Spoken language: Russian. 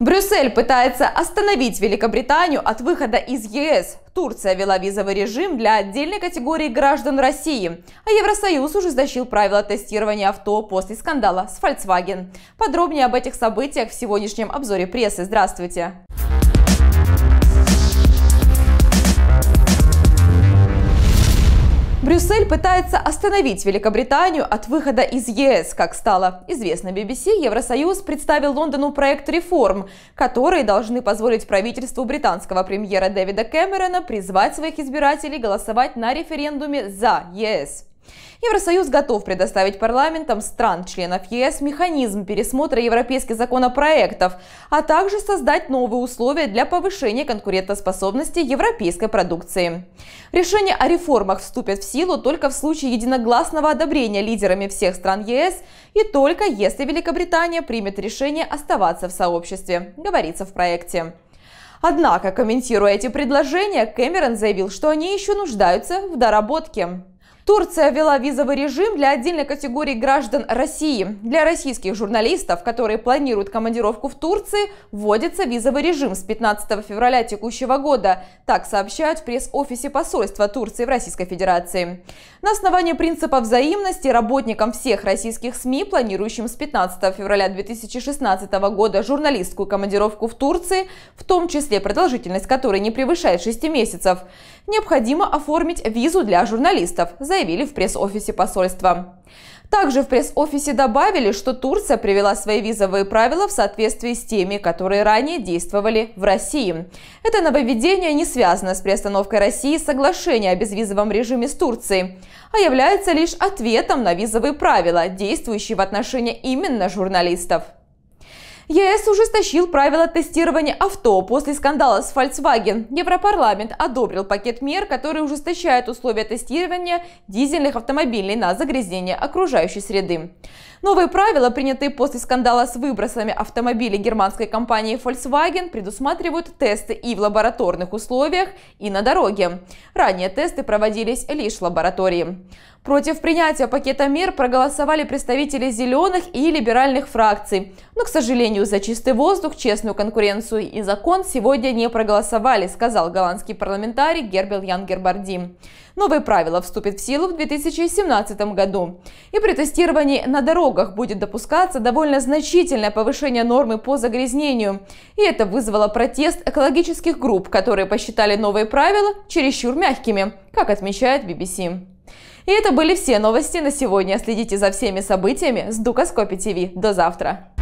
Брюссель пытается остановить Великобританию от выхода из ЕС. Турция вела визовый режим для отдельной категории граждан России, а Евросоюз уже защил правила тестирования авто после скандала с Volkswagen. Подробнее об этих событиях в сегодняшнем обзоре прессы. Здравствуйте! Брюссель пытается остановить Великобританию от выхода из ЕС. Как стало известно BBC, Евросоюз представил Лондону проект реформ, которые должны позволить правительству британского премьера Дэвида Кэмерона призвать своих избирателей голосовать на референдуме за ЕС. Евросоюз готов предоставить парламентам стран-членов ЕС механизм пересмотра европейских законопроектов, а также создать новые условия для повышения конкурентоспособности европейской продукции. Решение о реформах вступит в силу только в случае единогласного одобрения лидерами всех стран ЕС и только если Великобритания примет решение оставаться в сообществе, говорится в проекте. Однако, комментируя эти предложения, Кэмерон заявил, что они еще нуждаются в доработке. Турция ввела визовый режим для отдельной категории граждан России. Для российских журналистов, которые планируют командировку в Турции, вводится визовый режим с 15 февраля текущего года. Так сообщают в пресс-офисе посольства Турции в Российской Федерации. На основании принципа взаимности работникам всех российских СМИ, планирующим с 15 февраля 2016 года журналистскую командировку в Турции, в том числе продолжительность которой не превышает 6 месяцев, необходимо оформить визу для журналистов, заявил заявили в пресс-офисе посольства. Также в пресс-офисе добавили, что Турция привела свои визовые правила в соответствии с теми, которые ранее действовали в России. Это нововведение не связано с приостановкой России соглашения о безвизовом режиме с Турцией, а является лишь ответом на визовые правила, действующие в отношении именно журналистов. ЕС ужесточил правила тестирования авто после скандала с Volkswagen. Европарламент одобрил пакет мер, который ужесточает условия тестирования дизельных автомобилей на загрязнение окружающей среды. Новые правила, принятые после скандала с выбросами автомобилей германской компании Volkswagen, предусматривают тесты и в лабораторных условиях, и на дороге. Ранее тесты проводились лишь в лаборатории. Против принятия пакета мер проголосовали представители зеленых и либеральных фракций. Но, к сожалению, за чистый воздух, честную конкуренцию и закон сегодня не проголосовали, сказал голландский парламентарий Гербел Ян Гербарди. Новые правила вступят в силу в 2017 году. И при тестировании на дорогах налогах будет допускаться довольно значительное повышение нормы по загрязнению. И это вызвало протест экологических групп, которые посчитали новые правила чересчур мягкими, как отмечает BBC. И это были все новости на сегодня. Следите за всеми событиями с Дукаскопи ТВ. До завтра!